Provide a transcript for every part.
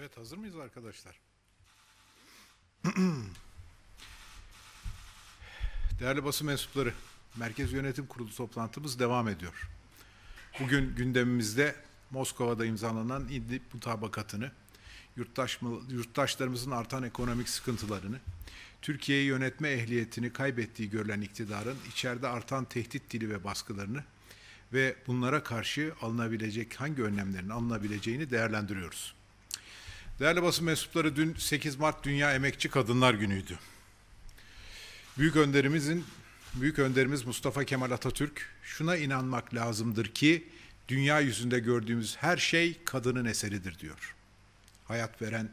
Evet hazır mıyız arkadaşlar? Değerli basın mensupları, Merkez Yönetim Kurulu toplantımız devam ediyor. Bugün gündemimizde Moskova'da imzalanan İdlib mutabakatını, yurttaş, yurttaşlarımızın artan ekonomik sıkıntılarını, Türkiye'yi yönetme ehliyetini kaybettiği görülen iktidarın içeride artan tehdit dili ve baskılarını ve bunlara karşı alınabilecek hangi önlemlerin alınabileceğini değerlendiriyoruz. Değerli basın mensupları dün 8 Mart Dünya Emekçi Kadınlar Günü'ydü. Büyük önderimizin büyük önderimiz Mustafa Kemal Atatürk şuna inanmak lazımdır ki dünya yüzünde gördüğümüz her şey kadının eseridir diyor. Hayat veren,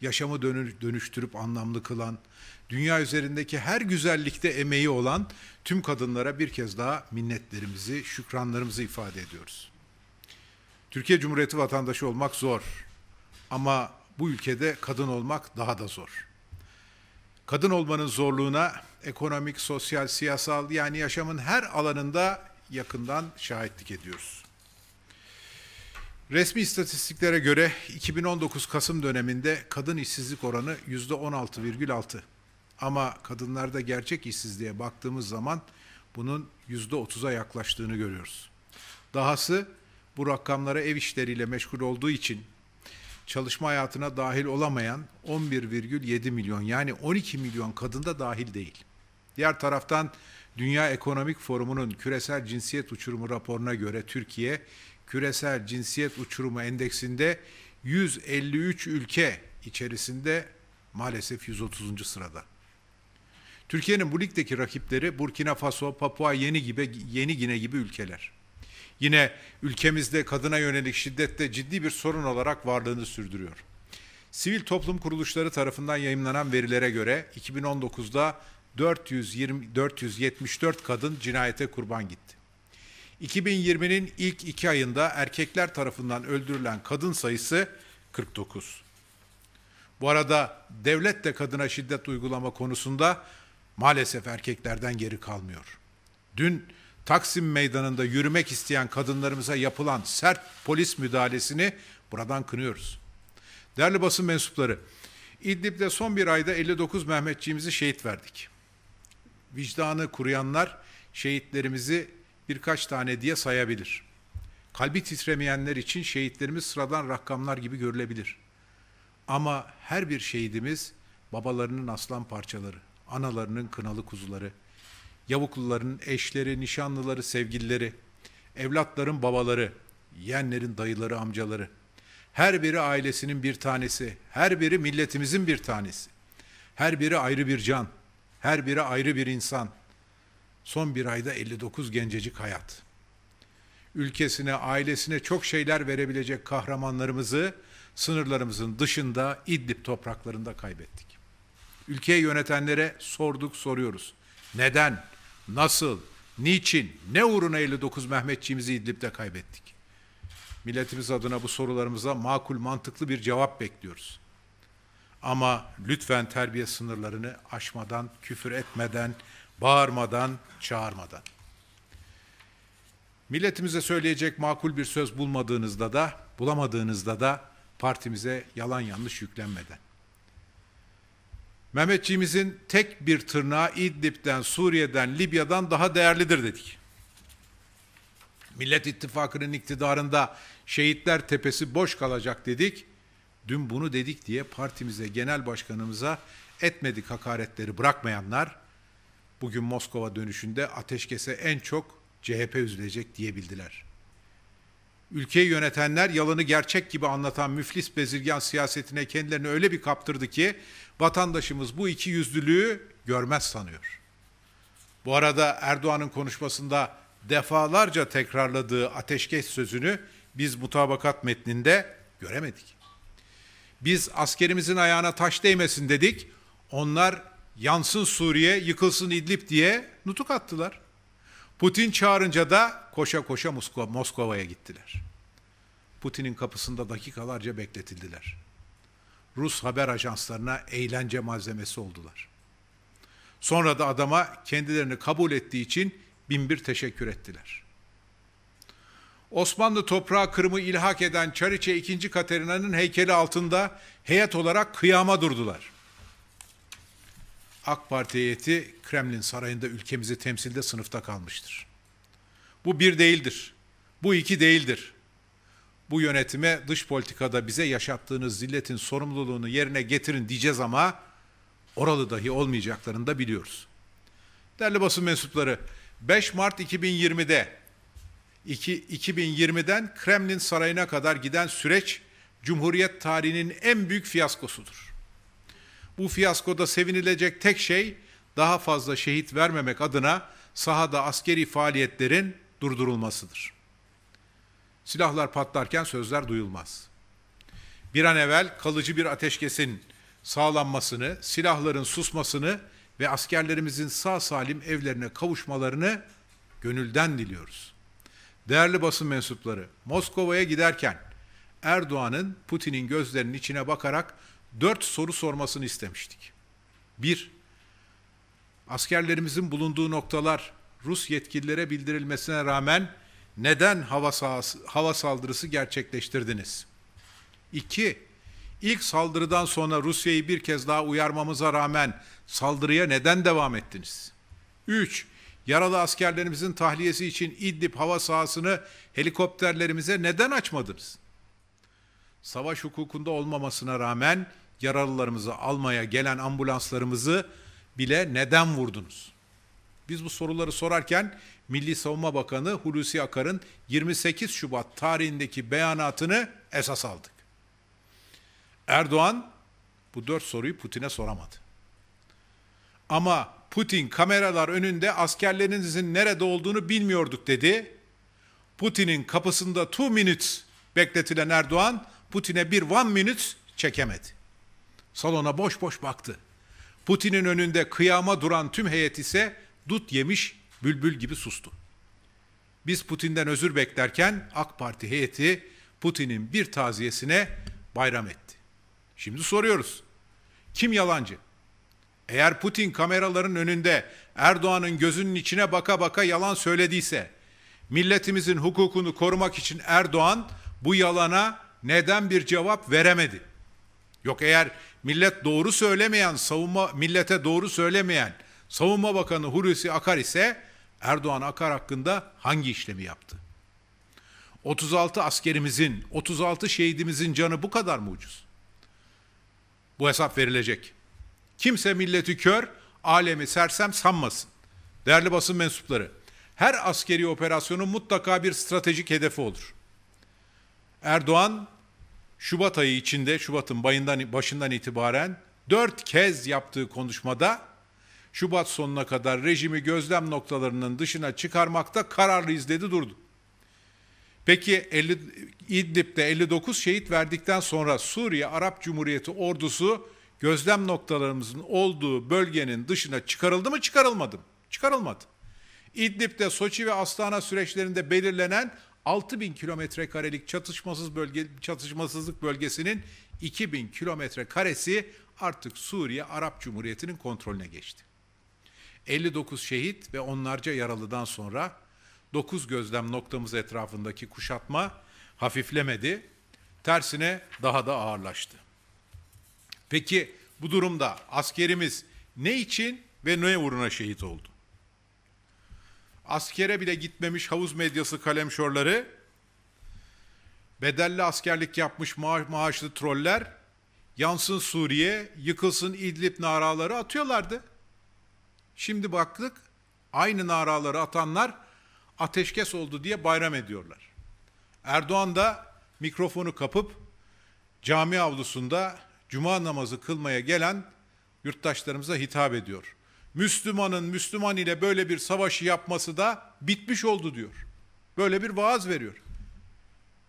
yaşamı dönüştürüp anlamlı kılan, dünya üzerindeki her güzellikte emeği olan tüm kadınlara bir kez daha minnetlerimizi, şükranlarımızı ifade ediyoruz. Türkiye Cumhuriyeti vatandaşı olmak zor ama bu ülkede kadın olmak daha da zor. Kadın olmanın zorluğuna ekonomik, sosyal, siyasal yani yaşamın her alanında yakından şahitlik ediyoruz. Resmi istatistiklere göre 2019 Kasım döneminde kadın işsizlik oranı %16,6. Ama kadınlarda gerçek işsizliğe baktığımız zaman bunun %30'a yaklaştığını görüyoruz. Dahası bu rakamlara ev işleriyle meşgul olduğu için çalışma hayatına dahil olamayan 11,7 milyon yani 12 milyon kadında dahil değil. Diğer taraftan Dünya Ekonomik Forumu'nun küresel cinsiyet uçurumu raporuna göre Türkiye küresel cinsiyet uçurumu endeksinde 153 ülke içerisinde maalesef 130. sırada. Türkiye'nin bu ligdeki rakipleri Burkina Faso, Papua Yeni gibi Yeni Gine gibi ülkeler yine ülkemizde kadına yönelik şiddette ciddi bir sorun olarak varlığını sürdürüyor. Sivil toplum kuruluşları tarafından yayımlanan verilere göre 2019'da 420, 474 kadın cinayete kurban gitti. 2020'nin ilk iki ayında erkekler tarafından öldürülen kadın sayısı 49. Bu arada devlet de kadına şiddet uygulama konusunda maalesef erkeklerden geri kalmıyor. Dün Taksim Meydanı'nda yürümek isteyen kadınlarımıza yapılan sert polis müdahalesini buradan kınıyoruz. Değerli basın mensupları, İdlib'de son bir ayda 59 Mehmetçiğimizi şehit verdik. Vicdanı kuruyanlar şehitlerimizi birkaç tane diye sayabilir. Kalbi titremeyenler için şehitlerimiz sıradan rakamlar gibi görülebilir. Ama her bir şehidimiz babalarının aslan parçaları, analarının kınalı kuzuları, yavukluların eşleri, nişanlıları, sevgilileri, evlatların babaları, yeğenlerin dayıları, amcaları. Her biri ailesinin bir tanesi, her biri milletimizin bir tanesi. Her biri ayrı bir can, her biri ayrı bir insan. Son bir ayda 59 gencecik hayat. Ülkesine, ailesine çok şeyler verebilecek kahramanlarımızı sınırlarımızın dışında İdlib topraklarında kaybettik. Ülkeyi yönetenlere sorduk, soruyoruz. Neden? nasıl, niçin, ne uğruna 59 Mehmetçiğimizi İdlib'de kaybettik? Milletimiz adına bu sorularımıza makul, mantıklı bir cevap bekliyoruz. Ama lütfen terbiye sınırlarını aşmadan, küfür etmeden, bağırmadan, çağırmadan. Milletimize söyleyecek makul bir söz bulmadığınızda da, bulamadığınızda da partimize yalan yanlış yüklenmeden. Mehmetçiğimizin tek bir tırnağı İdlib'den, Suriye'den, Libya'dan daha değerlidir dedik. Millet İttifakı'nın iktidarında şehitler tepesi boş kalacak dedik. Dün bunu dedik diye partimize, genel başkanımıza etmedik hakaretleri bırakmayanlar bugün Moskova dönüşünde ateşkese en çok CHP üzülecek diyebildiler.'' ülkeyi yönetenler yalanı gerçek gibi anlatan müflis bezirgan siyasetine kendilerini öyle bir kaptırdı ki vatandaşımız bu iki yüzlülüğü görmez sanıyor. Bu arada Erdoğan'ın konuşmasında defalarca tekrarladığı ateşkes sözünü biz mutabakat metninde göremedik. Biz askerimizin ayağına taş değmesin dedik. Onlar yansın Suriye, yıkılsın İdlib diye nutuk attılar. Putin çağırınca da koşa koşa Moskova, Moskova'ya gittiler. Putin'in kapısında dakikalarca bekletildiler. Rus haber ajanslarına eğlence malzemesi oldular. Sonra da adama kendilerini kabul ettiği için binbir teşekkür ettiler. Osmanlı toprağı Kırım'ı ilhak eden Çariçe II Katerina'nın heykeli altında heyet olarak kıyama durdular. AK Parti heyeti Kremlin sarayında ülkemizi temsilde sınıfta kalmıştır. Bu bir değildir. Bu iki değildir. Bu yönetime dış politikada bize yaşattığınız zilletin sorumluluğunu yerine getirin diyeceğiz ama oralı dahi olmayacaklarını da biliyoruz. Değerli basın mensupları 5 Mart 2020'de 2020'den Kremlin sarayına kadar giden süreç Cumhuriyet tarihinin en büyük fiyaskosudur. Bu fiyaskoda sevinilecek tek şey daha fazla şehit vermemek adına sahada askeri faaliyetlerin durdurulmasıdır. Silahlar patlarken sözler duyulmaz. Bir an evvel kalıcı bir ateşkesin sağlanmasını, silahların susmasını ve askerlerimizin sağ salim evlerine kavuşmalarını gönülden diliyoruz. Değerli basın mensupları, Moskova'ya giderken Erdoğan'ın Putin'in gözlerinin içine bakarak dört soru sormasını istemiştik. Bir, askerlerimizin bulunduğu noktalar Rus yetkililere bildirilmesine rağmen neden hava, sahası, hava saldırısı gerçekleştirdiniz? İki, ilk saldırıdan sonra Rusya'yı bir kez daha uyarmamıza rağmen saldırıya neden devam ettiniz? Üç, yaralı askerlerimizin tahliyesi için İdlib hava sahasını helikopterlerimize neden açmadınız? Savaş hukukunda olmamasına rağmen yaralılarımızı almaya gelen ambulanslarımızı bile neden vurdunuz? Biz bu soruları sorarken Milli Savunma Bakanı Hulusi Akar'ın 28 Şubat tarihindeki beyanatını esas aldık. Erdoğan bu dört soruyu Putin'e soramadı. Ama Putin kameralar önünde askerlerinizin nerede olduğunu bilmiyorduk dedi. Putin'in kapısında two minutes bekletilen Erdoğan Putin'e bir one minute çekemedi. Salona boş boş baktı. Putin'in önünde kıyama duran tüm heyet ise dut yemiş bülbül gibi sustu. Biz Putin'den özür beklerken AK Parti heyeti Putin'in bir taziyesine bayram etti. Şimdi soruyoruz. Kim yalancı? Eğer Putin kameraların önünde Erdoğan'ın gözünün içine baka baka yalan söylediyse, milletimizin hukukunu korumak için Erdoğan bu yalana neden bir cevap veremedi?'' Yok eğer millet doğru söylemeyen, savunma millete doğru söylemeyen Savunma Bakanı Hulusi Akar ise Erdoğan Akar hakkında hangi işlemi yaptı? 36 askerimizin, 36 şehidimizin canı bu kadar mı ucuz? Bu hesap verilecek. Kimse milleti kör, alemi sersem sanmasın. Değerli basın mensupları, her askeri operasyonun mutlaka bir stratejik hedefi olur. Erdoğan Şubat ayı içinde Şubat'ın bayından, başından itibaren dört kez yaptığı konuşmada Şubat sonuna kadar rejimi gözlem noktalarının dışına çıkarmakta kararlıyız dedi durdu. Peki 50, İdlib'de 59 şehit verdikten sonra Suriye Arap Cumhuriyeti ordusu gözlem noktalarımızın olduğu bölgenin dışına çıkarıldı mı çıkarılmadı mı? Çıkarılmadı. İdlib'de Soçi ve Astana süreçlerinde belirlenen 6000 kilometre karelik çatışmasız bölge çatışmasızlık bölgesinin 2000 kilometre karesi artık Suriye Arap Cumhuriyeti'nin kontrolüne geçti. 59 şehit ve onlarca yaralıdan sonra 9 gözlem noktamız etrafındaki kuşatma hafiflemedi. Tersine daha da ağırlaştı. Peki bu durumda askerimiz ne için ve ne uğruna şehit oldu? askere bile gitmemiş havuz medyası kalemşorları, bedelli askerlik yapmış ma- maaşlı troller, yansın Suriye, yıkılsın İdlib naraları atıyorlardı. Şimdi baktık, aynı naraları atanlar ateşkes oldu diye bayram ediyorlar. Erdoğan da mikrofonu kapıp cami avlusunda cuma namazı kılmaya gelen yurttaşlarımıza hitap ediyor. Müslümanın Müslüman ile böyle bir savaşı yapması da bitmiş oldu diyor. Böyle bir vaaz veriyor.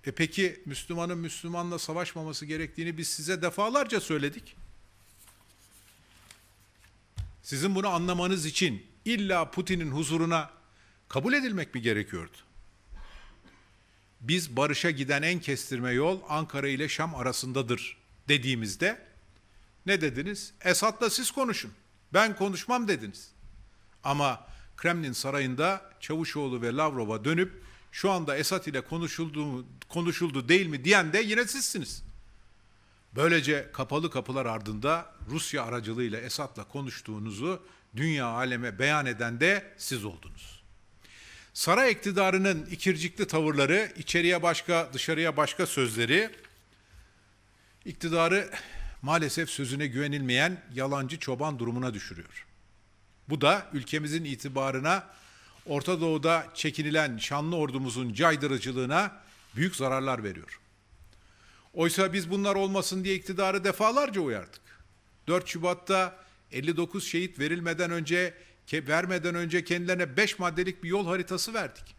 E peki Müslümanın Müslümanla savaşmaması gerektiğini biz size defalarca söyledik. Sizin bunu anlamanız için illa Putin'in huzuruna kabul edilmek mi gerekiyordu? Biz barışa giden en kestirme yol Ankara ile Şam arasındadır dediğimizde ne dediniz? Esatla siz konuşun. Ben konuşmam dediniz. Ama Kremlin sarayında Çavuşoğlu ve Lavrov'a dönüp şu anda Esat ile konuşuldu, konuşuldu değil mi diyen de yine sizsiniz. Böylece kapalı kapılar ardında Rusya aracılığıyla Esat'la konuştuğunuzu dünya aleme beyan eden de siz oldunuz. Saray iktidarının ikircikli tavırları, içeriye başka, dışarıya başka sözleri iktidarı maalesef sözüne güvenilmeyen yalancı çoban durumuna düşürüyor. Bu da ülkemizin itibarına, Orta Doğu'da çekinilen şanlı ordumuzun caydırıcılığına büyük zararlar veriyor. Oysa biz bunlar olmasın diye iktidarı defalarca uyardık. 4 Şubat'ta 59 şehit verilmeden önce vermeden önce kendilerine 5 maddelik bir yol haritası verdik.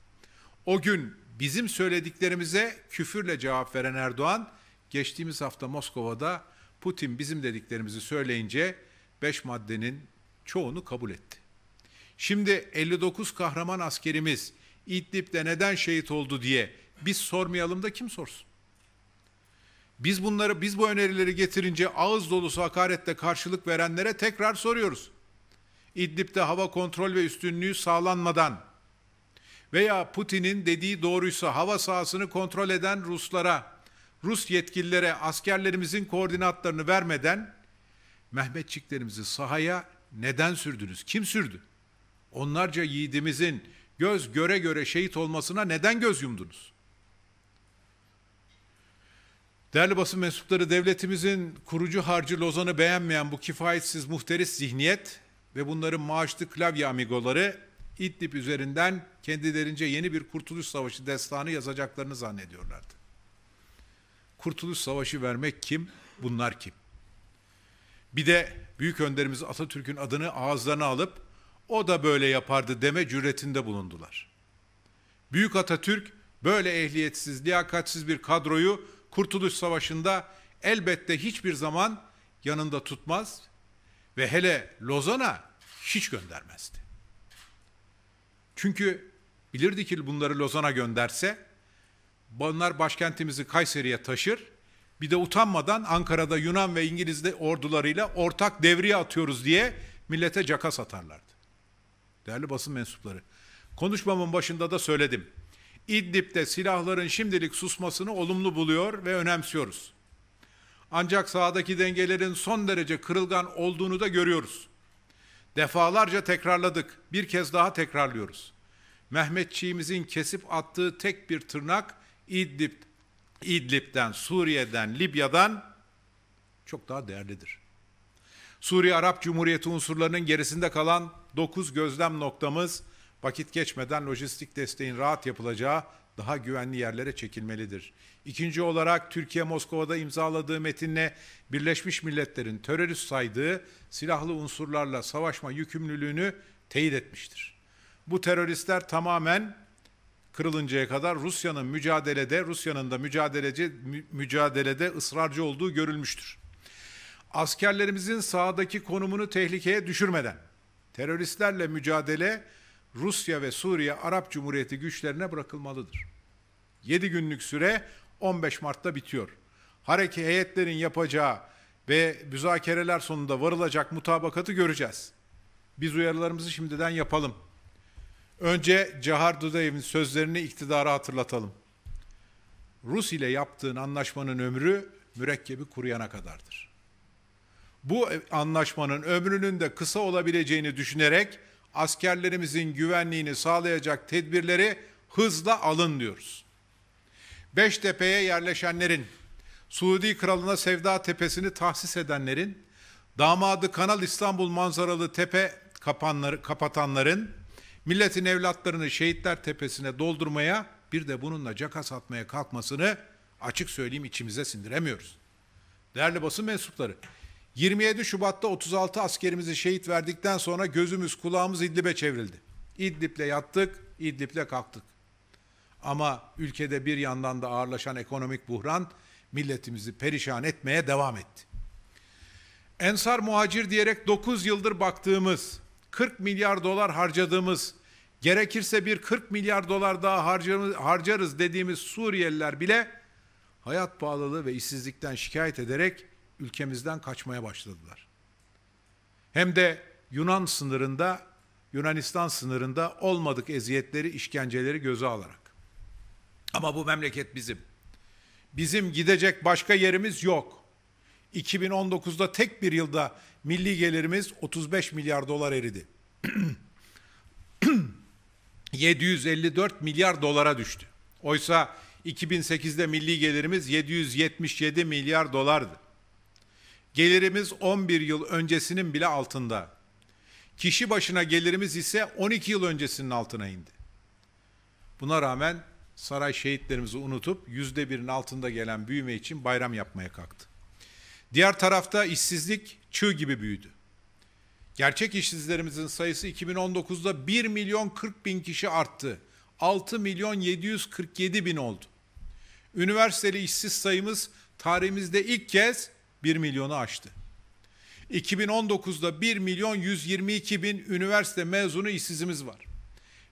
O gün bizim söylediklerimize küfürle cevap veren Erdoğan geçtiğimiz hafta Moskova'da Putin bizim dediklerimizi söyleyince 5 maddenin çoğunu kabul etti. Şimdi 59 kahraman askerimiz İdlib'de neden şehit oldu diye biz sormayalım da kim sorsun? Biz bunları biz bu önerileri getirince ağız dolusu hakaretle karşılık verenlere tekrar soruyoruz. İdlib'de hava kontrol ve üstünlüğü sağlanmadan veya Putin'in dediği doğruysa hava sahasını kontrol eden Ruslara Rus yetkililere askerlerimizin koordinatlarını vermeden Mehmetçiklerimizi sahaya neden sürdünüz? Kim sürdü? Onlarca yiğidimizin göz göre göre şehit olmasına neden göz yumdunuz? Değerli basın mensupları devletimizin kurucu harcı Lozan'ı beğenmeyen bu kifayetsiz muhteris zihniyet ve bunların maaşlı klavye amigoları İdlib üzerinden kendilerince yeni bir kurtuluş savaşı destanı yazacaklarını zannediyorlardı. Kurtuluş Savaşı vermek kim? Bunlar kim? Bir de büyük önderimiz Atatürk'ün adını ağızlarına alıp o da böyle yapardı deme cüretinde bulundular. Büyük Atatürk böyle ehliyetsiz, liyakatsiz bir kadroyu Kurtuluş Savaşı'nda elbette hiçbir zaman yanında tutmaz ve hele Lozan'a hiç göndermezdi. Çünkü bilirdi ki bunları Lozan'a gönderse Bunlar başkentimizi Kayseri'ye taşır. Bir de utanmadan Ankara'da Yunan ve İngiliz de ordularıyla ortak devriye atıyoruz diye millete caka satarlardı. Değerli basın mensupları. Konuşmamın başında da söyledim. İdlib'de silahların şimdilik susmasını olumlu buluyor ve önemsiyoruz. Ancak sahadaki dengelerin son derece kırılgan olduğunu da görüyoruz. Defalarca tekrarladık, bir kez daha tekrarlıyoruz. Mehmetçiğimizin kesip attığı tek bir tırnak İdlib, İdlib'den, Suriye'den, Libya'dan çok daha değerlidir. Suriye Arap Cumhuriyeti unsurlarının gerisinde kalan 9 gözlem noktamız vakit geçmeden lojistik desteğin rahat yapılacağı daha güvenli yerlere çekilmelidir. İkinci olarak Türkiye Moskova'da imzaladığı metinle Birleşmiş Milletler'in terörist saydığı silahlı unsurlarla savaşma yükümlülüğünü teyit etmiştir. Bu teröristler tamamen kırılıncaya kadar Rusya'nın mücadelede, Rusya'nın da mücadeleci mücadelede ısrarcı olduğu görülmüştür. Askerlerimizin sahadaki konumunu tehlikeye düşürmeden teröristlerle mücadele Rusya ve Suriye Arap Cumhuriyeti güçlerine bırakılmalıdır. 7 günlük süre 15 Mart'ta bitiyor. Hareket heyetlerin yapacağı ve müzakereler sonunda varılacak mutabakatı göreceğiz. Biz uyarılarımızı şimdiden yapalım. Önce Cahar Dudayev'in sözlerini iktidara hatırlatalım. Rus ile yaptığın anlaşmanın ömrü mürekkebi kuruyana kadardır. Bu anlaşmanın ömrünün de kısa olabileceğini düşünerek askerlerimizin güvenliğini sağlayacak tedbirleri hızla alın diyoruz. Beştepe'ye yerleşenlerin, Suudi Kralı'na Sevda Tepesi'ni tahsis edenlerin, damadı Kanal İstanbul manzaralı tepe kapanları, kapatanların, milletin evlatlarını şehitler tepesine doldurmaya bir de bununla caka satmaya kalkmasını açık söyleyeyim içimize sindiremiyoruz. Değerli basın mensupları, 27 Şubat'ta 36 askerimizi şehit verdikten sonra gözümüz kulağımız İdlib'e çevrildi. İdlib'le yattık, İdlib'le kalktık. Ama ülkede bir yandan da ağırlaşan ekonomik buhran milletimizi perişan etmeye devam etti. Ensar muhacir diyerek 9 yıldır baktığımız 40 milyar dolar harcadığımız, gerekirse bir 40 milyar dolar daha harcarız, dediğimiz Suriyeliler bile hayat pahalılığı ve işsizlikten şikayet ederek ülkemizden kaçmaya başladılar. Hem de Yunan sınırında, Yunanistan sınırında olmadık eziyetleri, işkenceleri göze alarak. Ama bu memleket bizim. Bizim gidecek başka yerimiz yok. 2019'da tek bir yılda milli gelirimiz 35 milyar dolar eridi. 754 milyar dolara düştü. Oysa 2008'de milli gelirimiz 777 milyar dolardı. Gelirimiz 11 yıl öncesinin bile altında. Kişi başına gelirimiz ise 12 yıl öncesinin altına indi. Buna rağmen saray şehitlerimizi unutup yüzde birin altında gelen büyüme için bayram yapmaya kalktı. Diğer tarafta işsizlik çığ gibi büyüdü. Gerçek işsizlerimizin sayısı 2019'da 1 milyon 40 bin kişi arttı. 6 milyon 747 bin oldu. Üniversiteli işsiz sayımız tarihimizde ilk kez 1 milyonu aştı. 2019'da 1 milyon 122 bin üniversite mezunu işsizimiz var.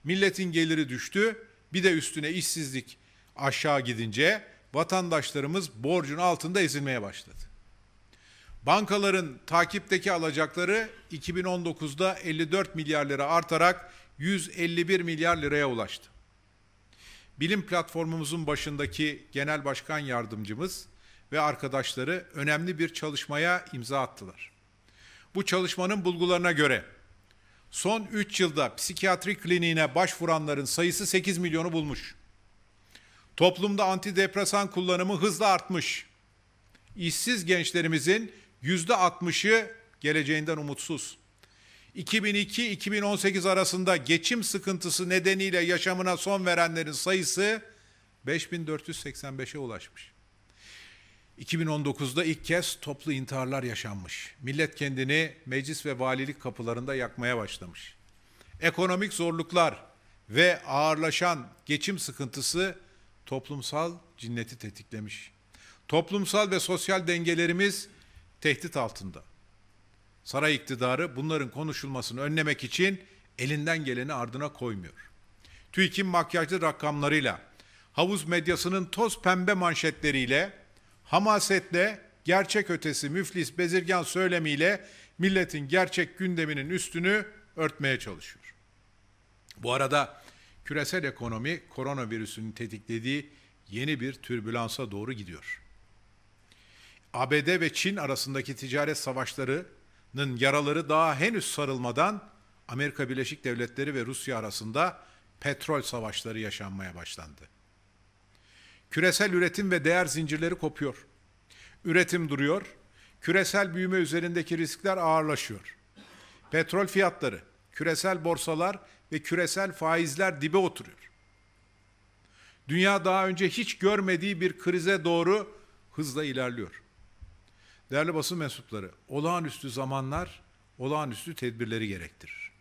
Milletin geliri düştü. Bir de üstüne işsizlik aşağı gidince vatandaşlarımız borcun altında ezilmeye başladı. Bankaların takipteki alacakları 2019'da 54 milyar lira artarak 151 milyar liraya ulaştı. Bilim platformumuzun başındaki Genel Başkan Yardımcımız ve arkadaşları önemli bir çalışmaya imza attılar. Bu çalışmanın bulgularına göre son 3 yılda psikiyatri kliniğine başvuranların sayısı 8 milyonu bulmuş. Toplumda antidepresan kullanımı hızla artmış. İşsiz gençlerimizin %60'ı geleceğinden umutsuz. 2002-2018 arasında geçim sıkıntısı nedeniyle yaşamına son verenlerin sayısı 5485'e ulaşmış. 2019'da ilk kez toplu intiharlar yaşanmış. Millet kendini meclis ve valilik kapılarında yakmaya başlamış. Ekonomik zorluklar ve ağırlaşan geçim sıkıntısı toplumsal cinneti tetiklemiş. Toplumsal ve sosyal dengelerimiz tehdit altında. Saray iktidarı bunların konuşulmasını önlemek için elinden geleni ardına koymuyor. TÜİK'in makyajlı rakamlarıyla, havuz medyasının toz pembe manşetleriyle, hamasetle, gerçek ötesi müflis bezirgan söylemiyle milletin gerçek gündeminin üstünü örtmeye çalışıyor. Bu arada küresel ekonomi koronavirüsün tetiklediği yeni bir türbülansa doğru gidiyor. ABD ve Çin arasındaki ticaret savaşlarının yaraları daha henüz sarılmadan Amerika Birleşik Devletleri ve Rusya arasında petrol savaşları yaşanmaya başlandı. Küresel üretim ve değer zincirleri kopuyor. Üretim duruyor. Küresel büyüme üzerindeki riskler ağırlaşıyor. Petrol fiyatları, küresel borsalar ve küresel faizler dibe oturuyor. Dünya daha önce hiç görmediği bir krize doğru hızla ilerliyor. Değerli basın mensupları, olağanüstü zamanlar olağanüstü tedbirleri gerektirir.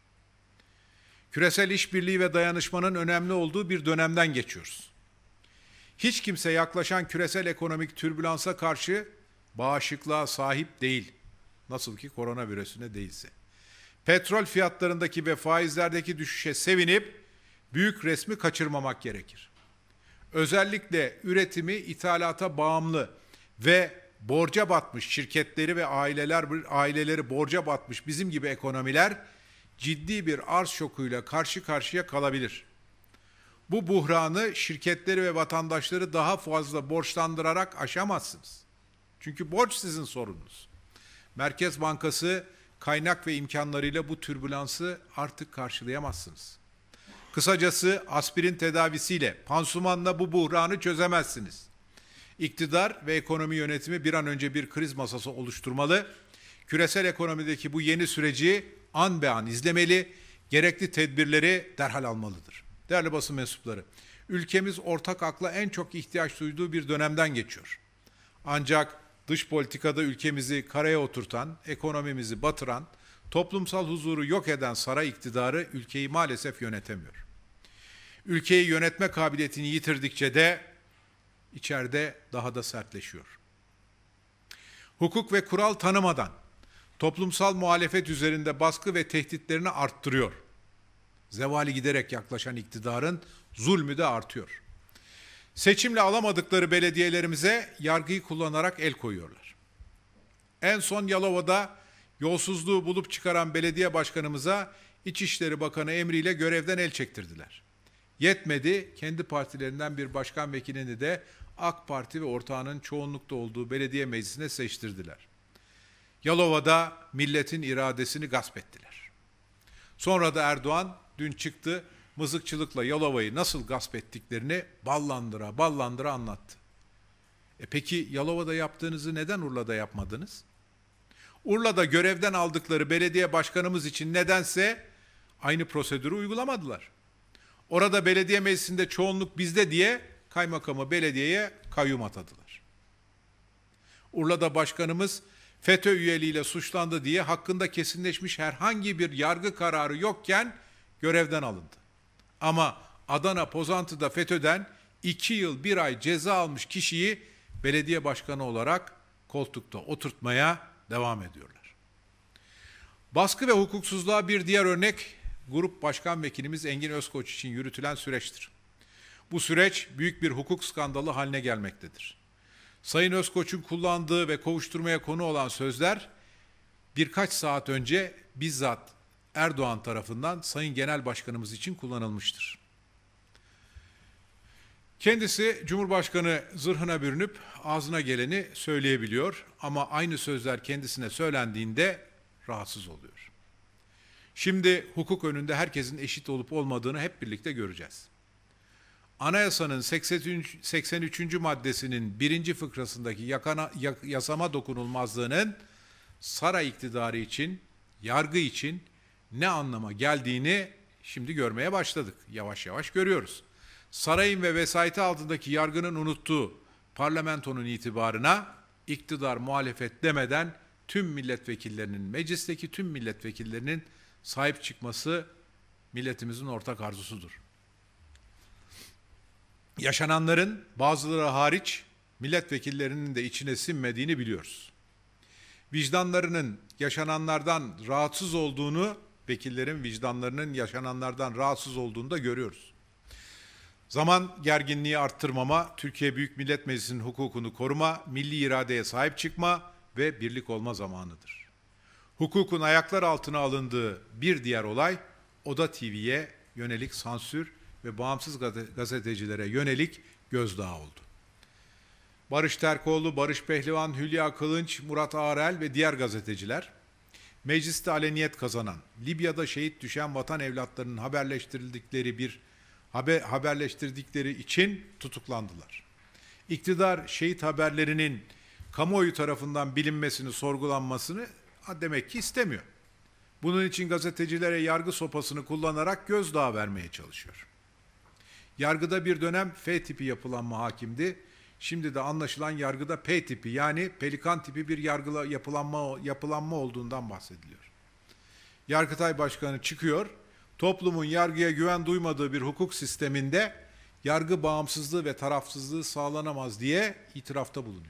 Küresel işbirliği ve dayanışmanın önemli olduğu bir dönemden geçiyoruz. Hiç kimse yaklaşan küresel ekonomik türbülansa karşı bağışıklığa sahip değil. Nasıl ki koronavirüsüne değilse. Petrol fiyatlarındaki ve faizlerdeki düşüşe sevinip büyük resmi kaçırmamak gerekir. Özellikle üretimi ithalata bağımlı ve borca batmış şirketleri ve aileler aileleri borca batmış bizim gibi ekonomiler ciddi bir arz şokuyla karşı karşıya kalabilir. Bu buhranı şirketleri ve vatandaşları daha fazla borçlandırarak aşamazsınız. Çünkü borç sizin sorununuz. Merkez Bankası kaynak ve imkanlarıyla bu türbülansı artık karşılayamazsınız. Kısacası aspirin tedavisiyle, pansumanla bu buhranı çözemezsiniz. İktidar ve ekonomi yönetimi bir an önce bir kriz masası oluşturmalı. Küresel ekonomideki bu yeni süreci an be an izlemeli, gerekli tedbirleri derhal almalıdır. Değerli basın mensupları, ülkemiz ortak akla en çok ihtiyaç duyduğu bir dönemden geçiyor. Ancak dış politikada ülkemizi karaya oturtan, ekonomimizi batıran, toplumsal huzuru yok eden saray iktidarı ülkeyi maalesef yönetemiyor. Ülkeyi yönetme kabiliyetini yitirdikçe de içeride daha da sertleşiyor. Hukuk ve kural tanımadan toplumsal muhalefet üzerinde baskı ve tehditlerini arttırıyor. Zevali giderek yaklaşan iktidarın zulmü de artıyor. Seçimle alamadıkları belediyelerimize yargıyı kullanarak el koyuyorlar. En son Yalova'da yolsuzluğu bulup çıkaran belediye başkanımıza İçişleri Bakanı emriyle görevden el çektirdiler. Yetmedi, kendi partilerinden bir başkan vekilini de AK Parti ve ortağının çoğunlukta olduğu belediye meclisine seçtirdiler. Yalova'da milletin iradesini gasp ettiler. Sonra da Erdoğan dün çıktı mızıkçılıkla Yalova'yı nasıl gasp ettiklerini ballandıra ballandıra anlattı. E peki Yalova'da yaptığınızı neden Urla'da yapmadınız? Urla'da görevden aldıkları belediye başkanımız için nedense aynı prosedürü uygulamadılar. Orada belediye meclisinde çoğunluk bizde diye kaymakamı belediyeye kayyum atadılar. Urla'da başkanımız FETÖ üyeliğiyle suçlandı diye hakkında kesinleşmiş herhangi bir yargı kararı yokken görevden alındı. Ama Adana Pozantı'da FETÖ'den 2 yıl 1 ay ceza almış kişiyi belediye başkanı olarak koltukta oturtmaya devam ediyorlar. Baskı ve hukuksuzluğa bir diğer örnek Grup Başkan Vekilimiz Engin Özkoç için yürütülen süreçtir. Bu süreç büyük bir hukuk skandalı haline gelmektedir. Sayın Özkoç'un kullandığı ve kovuşturmaya konu olan sözler birkaç saat önce bizzat Erdoğan tarafından Sayın Genel Başkanımız için kullanılmıştır. Kendisi Cumhurbaşkanı zırhına bürünüp ağzına geleni söyleyebiliyor ama aynı sözler kendisine söylendiğinde rahatsız oluyor. Şimdi hukuk önünde herkesin eşit olup olmadığını hep birlikte göreceğiz. Anayasanın 83. maddesinin birinci fıkrasındaki yakana, yasama dokunulmazlığının saray iktidarı için, yargı için ne anlama geldiğini şimdi görmeye başladık. Yavaş yavaş görüyoruz. Sarayın ve vesayeti altındaki yargının unuttuğu parlamentonun itibarına iktidar muhalefet demeden tüm milletvekillerinin, meclisteki tüm milletvekillerinin sahip çıkması milletimizin ortak arzusudur yaşananların bazıları hariç milletvekillerinin de içine sinmediğini biliyoruz. Vicdanlarının yaşananlardan rahatsız olduğunu, vekillerin vicdanlarının yaşananlardan rahatsız olduğunu da görüyoruz. Zaman gerginliği arttırmama, Türkiye Büyük Millet Meclisi'nin hukukunu koruma, milli iradeye sahip çıkma ve birlik olma zamanıdır. Hukukun ayaklar altına alındığı bir diğer olay Oda TV'ye yönelik sansür ve bağımsız gazetecilere yönelik gözdağı oldu. Barış Terkoğlu, Barış Pehlivan, Hülya Kılınç, Murat Ağrel ve diğer gazeteciler mecliste aleniyet kazanan, Libya'da şehit düşen vatan evlatlarının haberleştirildikleri bir haber, haberleştirdikleri için tutuklandılar. İktidar şehit haberlerinin kamuoyu tarafından bilinmesini, sorgulanmasını demek ki istemiyor. Bunun için gazetecilere yargı sopasını kullanarak gözdağı vermeye çalışıyor. Yargıda bir dönem F tipi yapılanma hakimdi. Şimdi de anlaşılan yargıda P tipi yani pelikan tipi bir yargıla yapılanma yapılanma olduğundan bahsediliyor. Yargıtay Başkanı çıkıyor. Toplumun yargıya güven duymadığı bir hukuk sisteminde yargı bağımsızlığı ve tarafsızlığı sağlanamaz diye itirafta bulunuyor.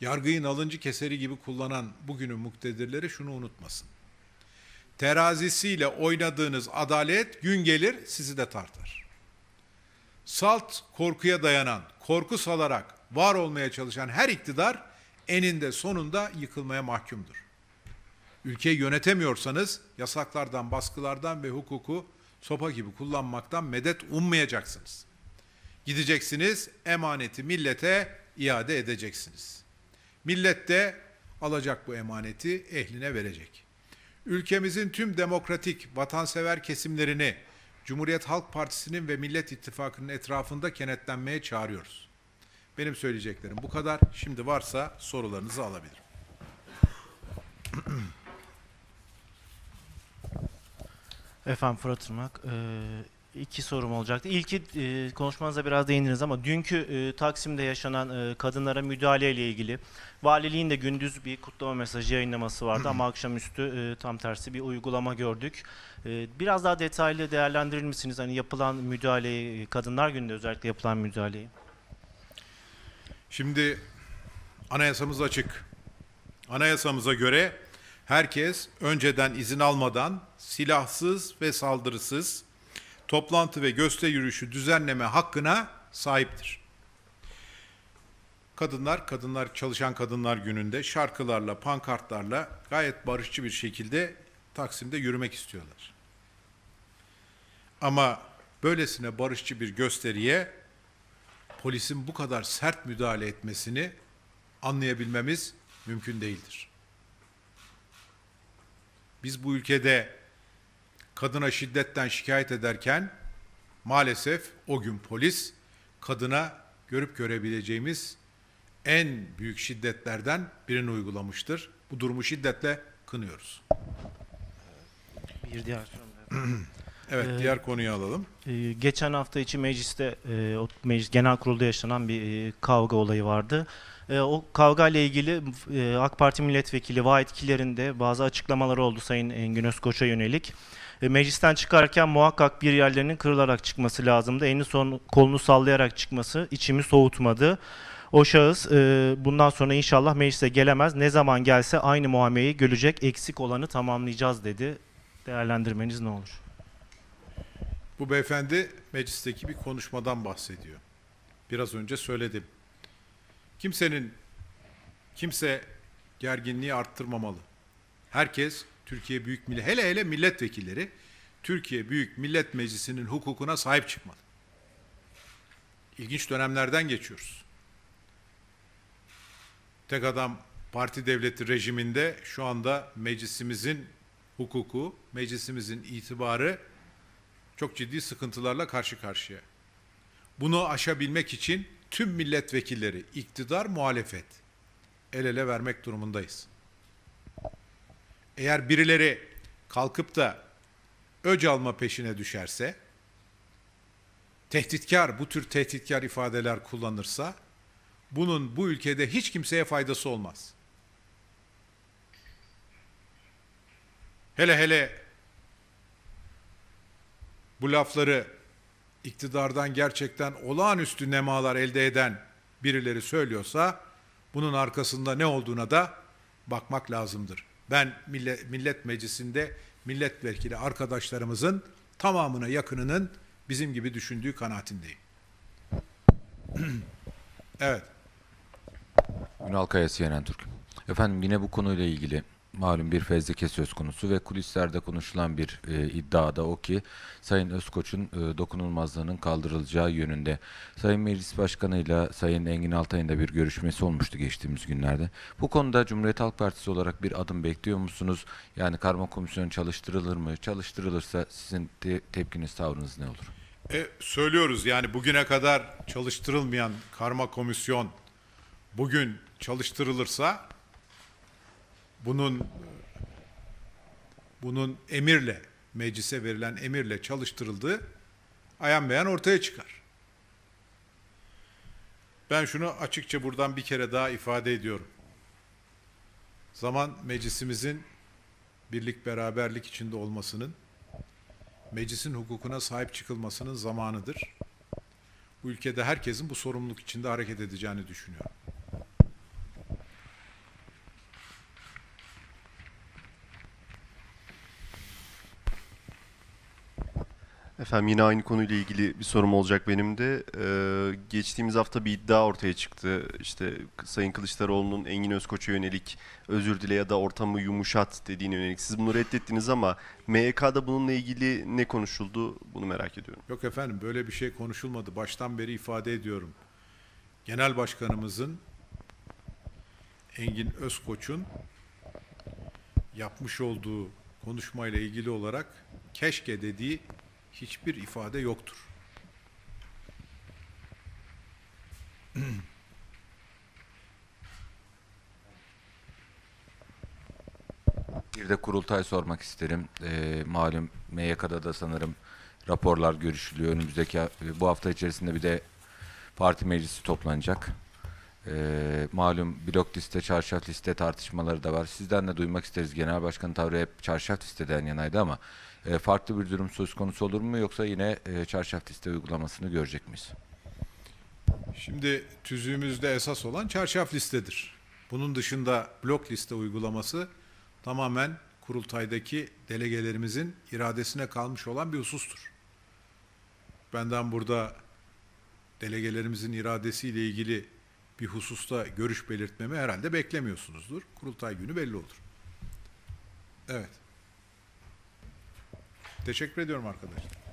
Yargıyı nalıncı keseri gibi kullanan bugünün muktedirleri şunu unutmasın. Terazisiyle oynadığınız adalet gün gelir sizi de tartar. Salt korkuya dayanan, korku salarak var olmaya çalışan her iktidar eninde sonunda yıkılmaya mahkumdur. Ülkeyi yönetemiyorsanız yasaklardan, baskılardan ve hukuku sopa gibi kullanmaktan medet ummayacaksınız. Gideceksiniz, emaneti millete iade edeceksiniz. Millet de alacak bu emaneti ehline verecek. Ülkemizin tüm demokratik, vatansever kesimlerini Cumhuriyet Halk Partisi'nin ve Millet İttifakı'nın etrafında kenetlenmeye çağırıyoruz. Benim söyleyeceklerim bu kadar. Şimdi varsa sorularınızı alabilirim. Efendim Fırat Irmak, e, İki sorum olacaktı. İlki e, konuşmanıza biraz değindiniz ama dünkü e, Taksim'de yaşanan e, kadınlara müdahale ile ilgili valiliğin de gündüz bir kutlama mesajı yayınlaması vardı ama akşamüstü e, tam tersi bir uygulama gördük. E, biraz daha detaylı değerlendirir misiniz hani yapılan müdahaleyi, kadınlar gününde özellikle yapılan müdahaleyi? Şimdi anayasamız açık. Anayasamıza göre herkes önceden izin almadan silahsız ve saldırısız toplantı ve gösteri yürüyüşü düzenleme hakkına sahiptir. Kadınlar, kadınlar çalışan kadınlar gününde şarkılarla, pankartlarla gayet barışçı bir şekilde Taksim'de yürümek istiyorlar. Ama böylesine barışçı bir gösteriye polisin bu kadar sert müdahale etmesini anlayabilmemiz mümkün değildir. Biz bu ülkede kadına şiddetten şikayet ederken maalesef o gün polis kadına görüp görebileceğimiz en büyük şiddetlerden birini uygulamıştır. Bu durumu şiddetle kınıyoruz. Bir diğer Evet, ee, diğer konuyu alalım. E, geçen hafta için mecliste, e, meclis genel kurulda yaşanan bir e, kavga olayı vardı. o kavga ile ilgili AK Parti milletvekili Vahit Kiler'in de bazı açıklamaları oldu Sayın Engin Özkoç'a yönelik. meclisten çıkarken muhakkak bir yerlerinin kırılarak çıkması lazımdı. En son kolunu sallayarak çıkması içimi soğutmadı. O şahıs bundan sonra inşallah meclise gelemez. Ne zaman gelse aynı muameyi görecek. Eksik olanı tamamlayacağız dedi. Değerlendirmeniz ne olur? Bu beyefendi meclisteki bir konuşmadan bahsediyor. Biraz önce söyledim. Kimsenin kimse gerginliği arttırmamalı. Herkes Türkiye Büyük Millet hele hele milletvekilleri Türkiye Büyük Millet Meclisi'nin hukukuna sahip çıkmalı. İlginç dönemlerden geçiyoruz. Tek adam parti devleti rejiminde şu anda meclisimizin hukuku, meclisimizin itibarı çok ciddi sıkıntılarla karşı karşıya. Bunu aşabilmek için tüm milletvekilleri, iktidar, muhalefet el ele vermek durumundayız. Eğer birileri kalkıp da öc alma peşine düşerse, tehditkar, bu tür tehditkar ifadeler kullanırsa, bunun bu ülkede hiç kimseye faydası olmaz. Hele hele bu lafları iktidardan gerçekten olağanüstü nemalar elde eden birileri söylüyorsa bunun arkasında ne olduğuna da bakmak lazımdır. Ben Millet, Millet Meclisi'nde milletvekili arkadaşlarımızın tamamına yakınının bizim gibi düşündüğü kanaatindeyim. evet. Ünal Kaya CNN Türk. Efendim yine bu konuyla ilgili malum bir fezleke söz konusu ve kulislerde konuşulan bir e, iddia da o ki Sayın Özkoç'un e, dokunulmazlığının kaldırılacağı yönünde. Sayın Meclis Başkanı ile Sayın Engin Altay'ın da bir görüşmesi olmuştu geçtiğimiz günlerde. Bu konuda Cumhuriyet Halk Partisi olarak bir adım bekliyor musunuz? Yani karma komisyon çalıştırılır mı? Çalıştırılırsa sizin te tepkiniz, tavrınız ne olur? E, söylüyoruz yani bugüne kadar çalıştırılmayan karma komisyon bugün çalıştırılırsa bunun bunun emirle meclise verilen emirle çalıştırıldığı ayan beyan ortaya çıkar. Ben şunu açıkça buradan bir kere daha ifade ediyorum. Zaman meclisimizin birlik beraberlik içinde olmasının, meclisin hukukuna sahip çıkılmasının zamanıdır. Bu ülkede herkesin bu sorumluluk içinde hareket edeceğini düşünüyorum. Efendim yine aynı konuyla ilgili bir sorum olacak benim de. Ee, geçtiğimiz hafta bir iddia ortaya çıktı. İşte Sayın Kılıçdaroğlu'nun Engin Özkoç'a yönelik özür dile ya da ortamı yumuşat dediğine yönelik. Siz bunu reddettiniz ama MYK'da bununla ilgili ne konuşuldu bunu merak ediyorum. Yok efendim böyle bir şey konuşulmadı. Baştan beri ifade ediyorum. Genel Başkanımızın Engin Özkoç'un yapmış olduğu konuşmayla ilgili olarak keşke dediği hiçbir ifade yoktur. Bir de kurultay sormak isterim. E, malum MYK'da da sanırım raporlar görüşülüyor. Önümüzdeki bu hafta içerisinde bir de parti meclisi toplanacak. E, malum blok liste, çarşaf liste tartışmaları da var. Sizden de duymak isteriz. Genel Başkan tavrı hep çarşaf listeden yanaydı ama e, farklı bir durum söz konusu olur mu yoksa yine e, çarşaf liste uygulamasını görecek miyiz? Şimdi tüzüğümüzde esas olan çarşaf listedir. Bunun dışında blok liste uygulaması tamamen kurultaydaki delegelerimizin iradesine kalmış olan bir husustur. Benden burada delegelerimizin iradesiyle ilgili bir hususta görüş belirtmemi herhalde beklemiyorsunuzdur. Kurultay günü belli olur. Evet. Teşekkür ediyorum arkadaşlar.